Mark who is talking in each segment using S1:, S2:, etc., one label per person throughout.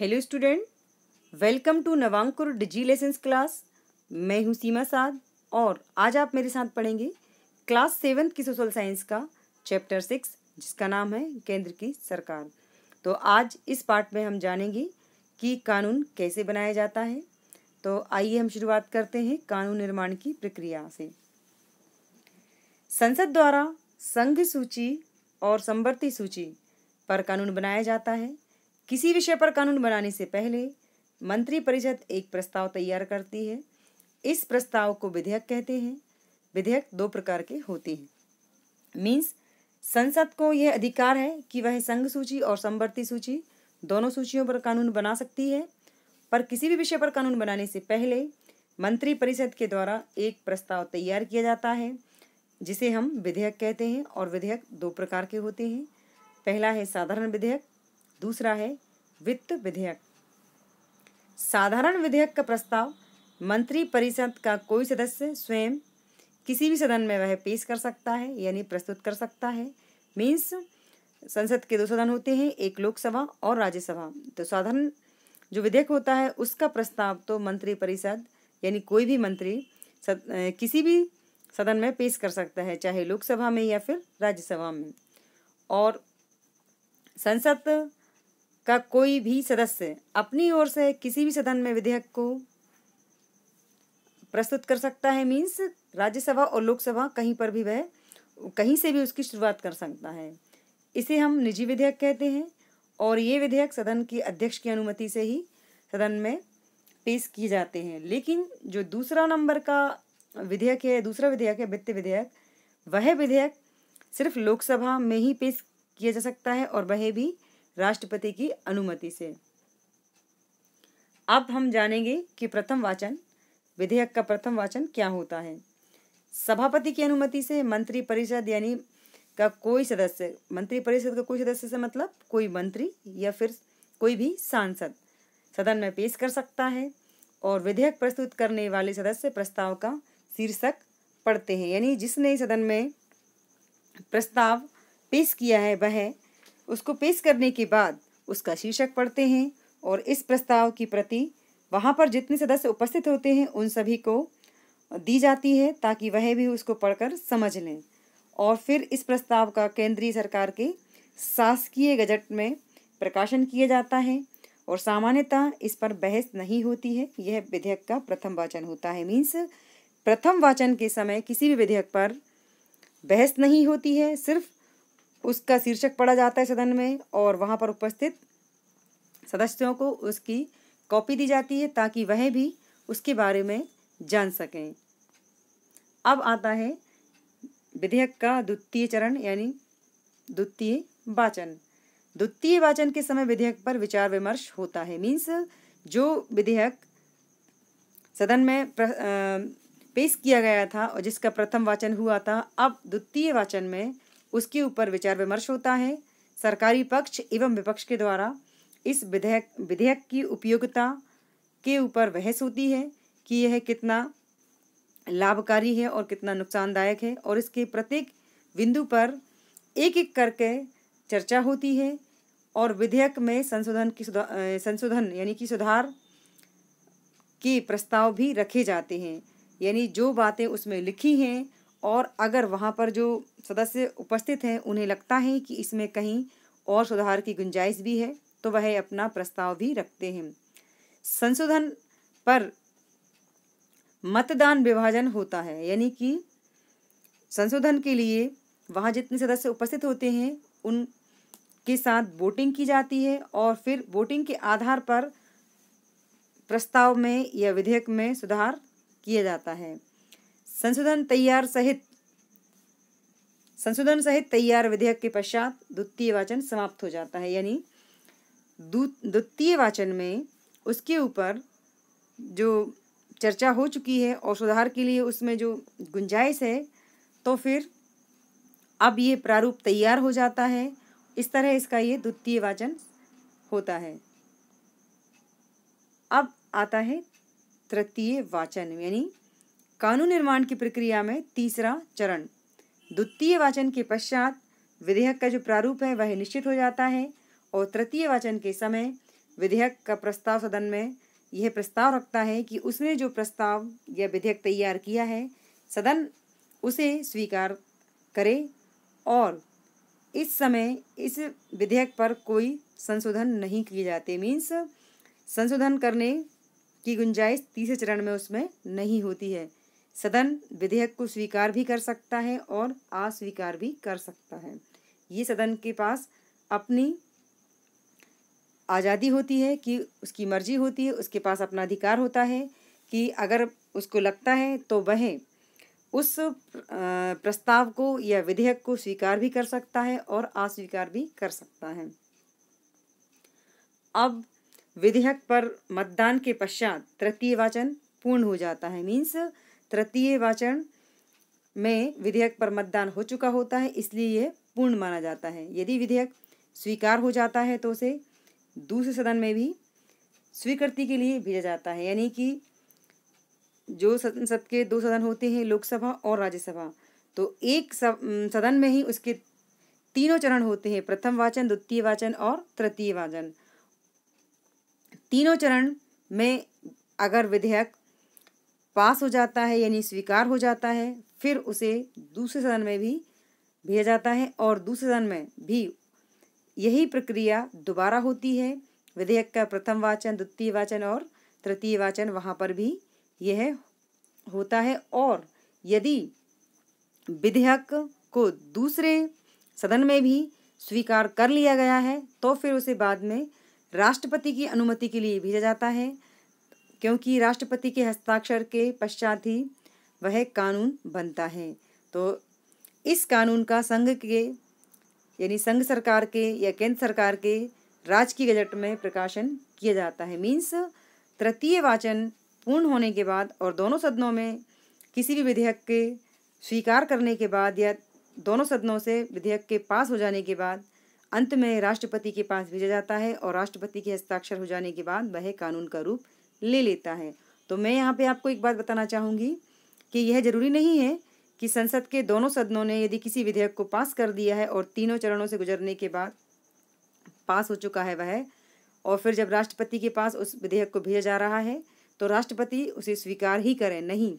S1: hello student welcome to Navankur digi lessons class मैं हूं सीमा साद और आज आप मेरे साथ पढ़ेंगे क्लास सेवन्थ की सोशल साइंस का चैप्टर सिक्स जिसका नाम है केंद्र की सरकार तो आज इस पार्ट में हम जानेंगे कि कानून कैसे बनाया जाता है तो आइए हम शुरुआत करते हैं कानून निर्माण की प्रक्रिया से संसद द्वारा संघ सूची और समवर्ती सूची पर कानून बनाया जाता है किसी विषय पर कानून बनाने से पहले मंत्रिपरिषद एक प्रस्ताव तैयार करती है इस प्रस्ताव को विधेयक कहते हैं विधेयक दो प्रकार के होते हैं मीन्स संसद को यह अधिकार है कि वह संघ सूची और संवर्ती सूची दोनों सूचियों पर कानून बना सकती है पर किसी भी विषय पर कानून बनाने से पहले मंत्रिपरिषद के द्वारा एक प्रस्ताव तैयार किया जाता है जिसे हम विधेयक कहते हैं और विधेयक दो प्रकार के होते हैं पहला है साधारण विधेयक दूसरा है वित्त विधेयक साधारण विधेयक का प्रस्ताव मंत्री परिषद का कोई सदस्य स्वयं किसी भी सदन में वह पेश कर सकता है यानी प्रस्तुत कर सकता है मीन्स संसद के दो सदन होते हैं एक लोकसभा और राज्यसभा तो साधारण जो विधेयक होता है उसका प्रस्ताव तो मंत्री परिषद यानी कोई भी मंत्री सद, किसी भी सदन में पेश कर सकता है चाहे लोकसभा में या फिर राज्यसभा में और संसद का कोई भी सदस्य अपनी ओर से किसी भी सदन में विधेयक को प्रस्तुत कर सकता है मीन्स राज्यसभा और लोकसभा कहीं पर भी वह कहीं से भी उसकी शुरुआत कर सकता है इसे हम निजी विधेयक कहते हैं और ये विधेयक सदन की अध्यक्ष की अनुमति से ही सदन में पेश किए जाते हैं लेकिन जो दूसरा नंबर का विधेयक है दूसरा विधेयक है वित्त विधेयक वह विधेयक सिर्फ लोकसभा में ही पेश किया जा सकता है और वह भी राष्ट्रपति की अनुमति से अब हम जानेंगे कि प्रथम वाचन विधेयक का प्रथम वाचन क्या होता है सभापति की अनुमति से मंत्री परिषद यानी का कोई सदस्य मंत्री परिषद का कोई सदस्य से मतलब कोई मंत्री या फिर कोई भी सांसद सदन में पेश कर सकता है और विधेयक प्रस्तुत करने वाले सदस्य प्रस्ताव का शीर्षक पढ़ते हैं यानी जिसने सदन में प्रस्ताव पेश किया है वह उसको पेश करने के बाद उसका शीर्षक पढ़ते हैं और इस प्रस्ताव की प्रति वहाँ पर जितने सदस्य उपस्थित होते हैं उन सभी को दी जाती है ताकि वह भी उसको पढ़कर समझ लें और फिर इस प्रस्ताव का केंद्रीय सरकार के शासकीय गजट में प्रकाशन किया जाता है और सामान्यतः इस पर बहस नहीं होती है यह विधेयक का प्रथम वाचन होता है मीन्स प्रथम वाचन के समय किसी भी विधेयक पर बहस नहीं होती है सिर्फ उसका शीर्षक पढ़ा जाता है सदन में और वहाँ पर उपस्थित सदस्यों को उसकी कॉपी दी जाती है ताकि वह भी उसके बारे में जान सकें अब आता है विधेयक का द्वितीय चरण यानी द्वितीय वाचन द्वितीय वाचन के समय विधेयक पर विचार विमर्श होता है मीन्स जो विधेयक सदन में प्र, आ, पेश किया गया था और जिसका प्रथम वाचन हुआ था अब द्वितीय वाचन में उसके ऊपर विचार विमर्श होता है सरकारी पक्ष एवं विपक्ष के द्वारा इस विधेयक विधेयक की उपयोगिता के ऊपर बहस होती है कि यह कितना लाभकारी है और कितना नुकसानदायक है और इसके प्रत्येक बिंदु पर एक एक करके चर्चा होती है और विधेयक में संशोधन की संशोधन यानी कि सुधार के प्रस्ताव भी रखे जाते हैं यानी जो बातें उसमें लिखी हैं और अगर वहाँ पर जो सदस्य उपस्थित हैं उन्हें लगता है कि इसमें कहीं और सुधार की गुंजाइश भी है तो वह अपना प्रस्ताव भी रखते हैं संशोधन पर मतदान विभाजन होता है यानी कि संशोधन के लिए वहाँ जितने सदस्य उपस्थित होते हैं उन के साथ वोटिंग की जाती है और फिर वोटिंग के आधार पर प्रस्ताव में या विधेयक में सुधार किया जाता है संशोधन तैयार सहित संशोधन सहित तैयार विधेयक के पश्चात द्वितीय वाचन समाप्त हो जाता है यानी द्वितीय वाचन में उसके ऊपर जो चर्चा हो चुकी है और सुधार के लिए उसमें जो गुंजाइश है तो फिर अब ये प्रारूप तैयार हो जाता है इस तरह इसका ये द्वितीय वाचन होता है अब आता है तृतीय वाचन यानी कानून निर्माण की प्रक्रिया में तीसरा चरण द्वितीय वाचन के पश्चात विधेयक का जो प्रारूप है वह निश्चित हो जाता है और तृतीय वाचन के समय विधेयक का प्रस्ताव सदन में यह प्रस्ताव रखता है कि उसने जो प्रस्ताव या विधेयक तैयार किया है सदन उसे स्वीकार करे और इस समय इस विधेयक पर कोई संशोधन नहीं किए जाते मीन्स संशोधन करने की गुंजाइश तीसरे चरण में उसमें नहीं होती है सदन विधेयक को स्वीकार भी कर सकता है और अस्वीकार भी कर सकता है ये सदन के पास अपनी आज़ादी होती है कि उसकी मर्जी होती है उसके पास अपना अधिकार होता है कि अगर उसको लगता है तो वह उस प्रस्ताव को या विधेयक को स्वीकार भी कर सकता है और अस्वीकार भी कर सकता है अब विधेयक पर मतदान के पश्चात तृतीय वाचन पूर्ण हो जाता है मीन्स तृतीय वाचन में विधेयक पर मतदान हो चुका होता है इसलिए यह पूर्ण माना जाता है यदि विधेयक स्वीकार हो जाता है तो उसे दूसरे सदन में भी स्वीकृति के लिए भेजा जाता है यानी कि जो सद के दो सदन होते हैं लोकसभा और राज्यसभा तो एक सदन में ही उसके तीनों चरण होते हैं प्रथम वाचन द्वितीय वाचन और तृतीय वाचन तीनों चरण में अगर विधेयक पास हो जाता है यानी स्वीकार हो जाता है फिर उसे दूसरे सदन में भी भेजा जाता है और दूसरे सदन में भी यही प्रक्रिया दोबारा होती है विधेयक का प्रथम वाचन द्वितीय वाचन और तृतीय वाचन वहाँ पर भी यह होता है और यदि विधेयक को दूसरे सदन में भी स्वीकार कर लिया गया है तो फिर उसे बाद में राष्ट्रपति की अनुमति के लिए भेजा जाता है क्योंकि राष्ट्रपति के हस्ताक्षर के पश्चात ही वह कानून बनता है तो इस कानून का संघ के यानी संघ सरकार के या केंद्र सरकार के राजकीय गजट में प्रकाशन किया जाता है मीन्स तृतीय वाचन पूर्ण होने के बाद और दोनों सदनों में किसी भी विधेयक के स्वीकार करने के बाद या दोनों सदनों से विधेयक के पास हो जाने के बाद अंत में राष्ट्रपति के पास भेजा जाता है और राष्ट्रपति के हस्ताक्षर हो जाने के बाद वह कानून का रूप ले लेता है तो मैं यहाँ पे आपको एक बात बताना चाहूँगी कि यह जरूरी नहीं है कि संसद के दोनों सदनों ने यदि किसी विधेयक को पास कर दिया है और तीनों चरणों से गुजरने के बाद पास हो चुका है वह और फिर जब राष्ट्रपति के पास उस विधेयक को भेजा जा रहा है तो राष्ट्रपति उसे स्वीकार ही करें नहीं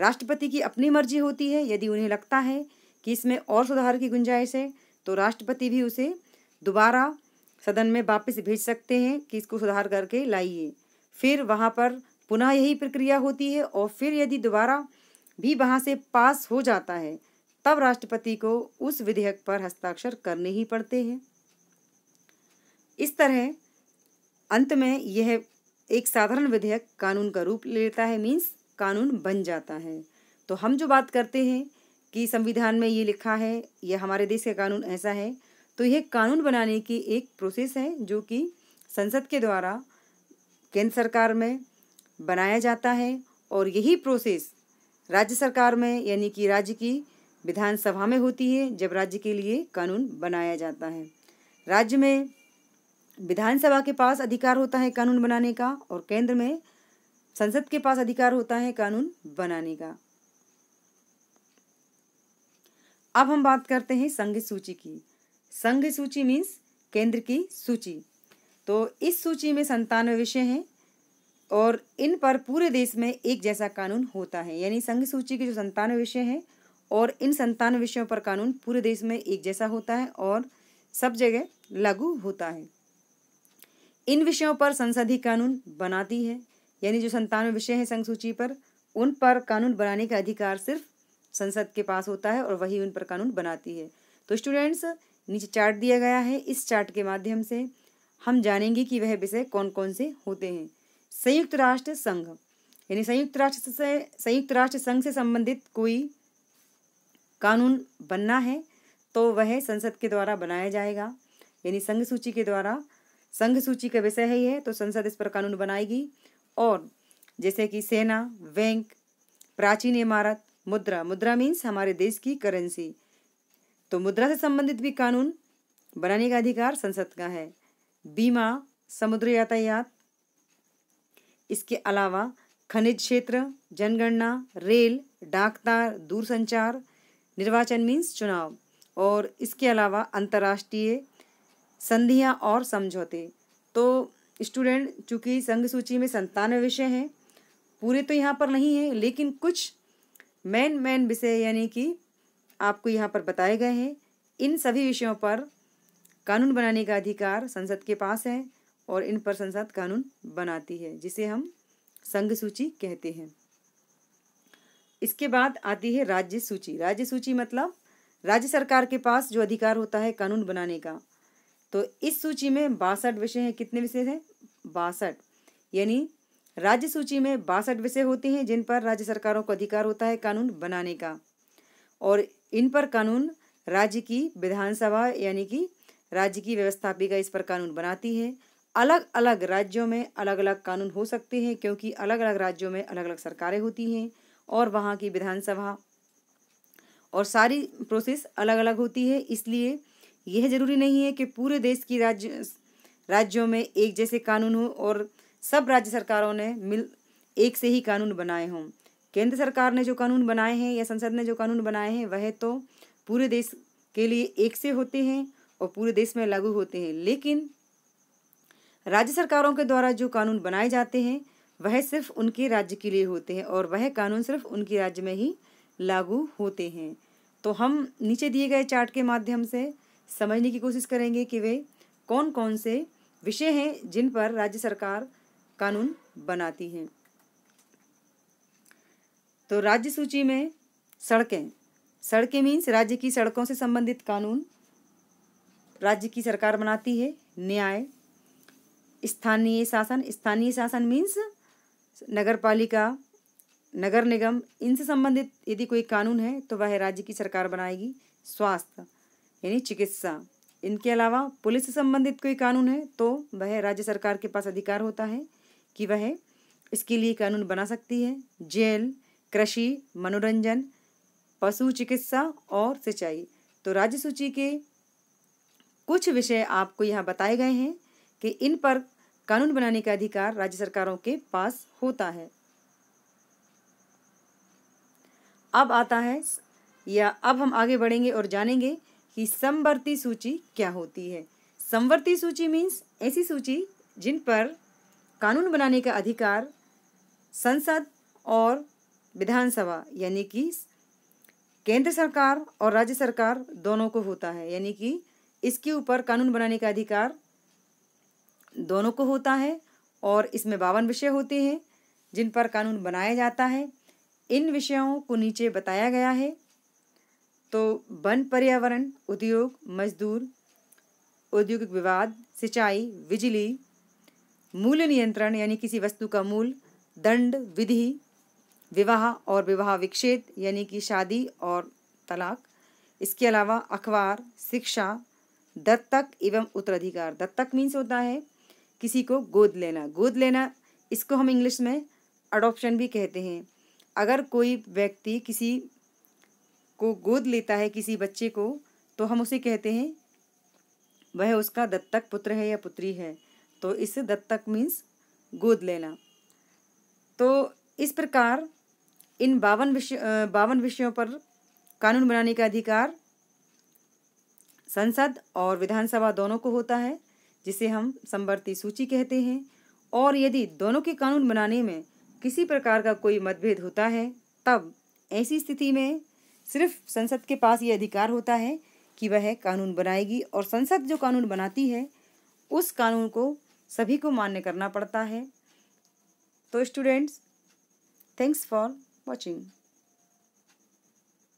S1: राष्ट्रपति की अपनी मर्जी होती है यदि उन्हें लगता है कि इसमें और सुधार की गुंजाइश है तो राष्ट्रपति भी उसे दोबारा सदन में वापस भेज सकते हैं कि इसको सुधार करके लाइए फिर वहाँ पर पुनः यही प्रक्रिया होती है और फिर यदि दोबारा भी वहाँ से पास हो जाता है तब राष्ट्रपति को उस विधेयक पर हस्ताक्षर करने ही पड़ते हैं इस तरह अंत में यह एक साधारण विधेयक कानून का रूप ले लेता है मीन्स कानून बन जाता है तो हम जो बात करते हैं कि संविधान में ये लिखा है या हमारे देश का कानून ऐसा है तो यह कानून बनाने की एक प्रोसेस है जो कि संसद के द्वारा केंद्र सरकार में बनाया जाता है और यही प्रोसेस राज्य सरकार में यानी कि राज्य की विधानसभा में होती है जब राज्य के लिए कानून बनाया जाता है राज्य में विधानसभा के पास अधिकार होता है कानून बनाने का और केंद्र में संसद के पास अधिकार होता है कानून बनाने का अब हम बात करते हैं संघ सूची की संघ सूची मीन्स केंद्र की सूची तो इस सूची में संतानवे विषय हैं और इन पर पूरे देश में एक जैसा कानून होता है यानी संघ सूची के जो संतानवे विषय हैं और इन संतानवे विषयों पर कानून पूरे देश में एक जैसा होता है और सब जगह लागू होता है इन विषयों पर संसदीय कानून बनाती है यानी जो संतानवे विषय हैं संघ सूची पर उन पर कानून बनाने का अधिकार सिर्फ संसद के पास होता है और वही उन पर कानून बनाती है तो स्टूडेंट्स नीचे चार्ट दिया गया है इस चार्ट के माध्यम से हम जानेंगे कि वह विषय कौन कौन से होते हैं संयुक्त राष्ट्र संघ यानी संयुक्त राष्ट्र से संयुक्त राष्ट्र संघ से संबंधित कोई कानून बनना है तो वह संसद के द्वारा बनाया जाएगा यानी संघ सूची के द्वारा संघ सूची का विषय है तो संसद इस पर कानून बनाएगी और जैसे कि सेना बैंक प्राचीन इमारत मुद्रा मुद्रा मीन्स हमारे देश की करेंसी तो मुद्रा से संबंधित भी कानून बनाने का अधिकार संसद का है बीमा समुद्र यातायात इसके अलावा खनिज क्षेत्र जनगणना रेल डाकतार दूरसंचार निर्वाचन मीन्स चुनाव और इसके अलावा अंतर्राष्ट्रीय संधियाँ और समझौते तो स्टूडेंट चूँकि संघ सूची में संतानवे विषय हैं पूरे तो यहाँ पर नहीं हैं लेकिन कुछ मेन मेन विषय यानी कि आपको यहाँ पर बताए गए हैं इन सभी विषयों पर कानून बनाने का अधिकार संसद के पास है और इन पर संसद कानून बनाती है जिसे हम संघ सूची कहते हैं इसके बाद आती है राज्य सूची राज्य सूची मतलब राज्य सरकार के पास जो अधिकार होता है कानून बनाने का तो इस सूची में बासठ विषय हैं कितने विषय हैं बासठ यानी राज्य सूची में बासठ विषय होते हैं जिन पर राज्य सरकारों को अधिकार होता है कानून बनाने का और इन पर कानून राज्य की विधानसभा यानी कि राज्य की व्यवस्थापिका इस पर कानून बनाती है अलग अलग राज्यों में अलग अलग कानून हो सकते हैं क्योंकि अलग अलग राज्यों में अलग अलग सरकारें होती हैं और वहाँ की विधानसभा और सारी प्रोसेस अलग अलग होती है इसलिए यह जरूरी नहीं है कि पूरे देश की राज्य राज्यों में एक जैसे कानून हो और सब राज्य सरकारों ने मिल एक से ही कानून बनाए हों केंद्र सरकार ने जो कानून बनाए हैं या संसद ने जो कानून बनाए हैं वह तो पूरे देश के लिए एक से होते हैं और पूरे देश में लागू होते हैं लेकिन राज्य सरकारों के द्वारा जो कानून बनाए जाते हैं वह सिर्फ उनके राज्य के लिए होते हैं और वह कानून सिर्फ उनके राज्य में ही लागू होते हैं तो हम नीचे दिए गए चार्ट के माध्यम से समझने की कोशिश करेंगे कि वे कौन कौन से विषय हैं जिन पर राज्य सरकार कानून बनाती है तो राज्य सूची में सड़कें सड़कें मीन्स राज्य की सड़कों से संबंधित कानून राज्य की सरकार बनाती है न्याय स्थानीय शासन स्थानीय शासन मीन्स नगर पालिका नगर निगम इनसे संबंधित यदि कोई कानून है तो वह राज्य की सरकार बनाएगी स्वास्थ्य यानी चिकित्सा इनके अलावा पुलिस से संबंधित कोई कानून है तो वह राज्य सरकार के पास अधिकार होता है कि वह इसके लिए कानून बना सकती है जेल कृषि मनोरंजन पशु चिकित्सा और सिंचाई तो राज्य सूची के कुछ विषय आपको यहाँ बताए गए हैं कि इन पर कानून बनाने का अधिकार राज्य सरकारों के पास होता है अब आता है या अब हम आगे बढ़ेंगे और जानेंगे कि समवर्ती सूची क्या होती है समवर्ती सूची मीन्स ऐसी सूची जिन पर कानून बनाने का अधिकार संसद और विधानसभा यानी कि केंद्र सरकार और राज्य सरकार दोनों को होता है यानी कि इसके ऊपर कानून बनाने का अधिकार दोनों को होता है और इसमें बावन विषय होते हैं जिन पर कानून बनाया जाता है इन विषयों को नीचे बताया गया है तो वन पर्यावरण उद्योग मजदूर औद्योगिक विवाद सिंचाई बिजली मूल्य नियंत्रण यानी किसी वस्तु का मूल दंड विधि विवाह और विवाह विक्षेद यानी कि शादी और तलाक इसके अलावा अखबार शिक्षा दत्तक एवं उत्तराधिकार दत्तक मीन्स होता है किसी को गोद लेना गोद लेना इसको हम इंग्लिश में अडॉप्शन भी कहते हैं अगर कोई व्यक्ति किसी को गोद लेता है किसी बच्चे को तो हम उसे कहते हैं वह उसका दत्तक पुत्र है या पुत्री है तो इससे दत्तक मीन्स गोद लेना तो इस प्रकार इन बावन विषय बावन विषयों पर कानून बनाने का अधिकार संसद और विधानसभा दोनों को होता है जिसे हम संवर्ती सूची कहते हैं और यदि दोनों के कानून बनाने में किसी प्रकार का कोई मतभेद होता है तब ऐसी स्थिति में सिर्फ संसद के पास ये अधिकार होता है कि वह कानून बनाएगी और संसद जो कानून बनाती है उस कानून को सभी को मान्य करना पड़ता है तो स्टूडेंट्स थैंक्स फॉर वॉचिंग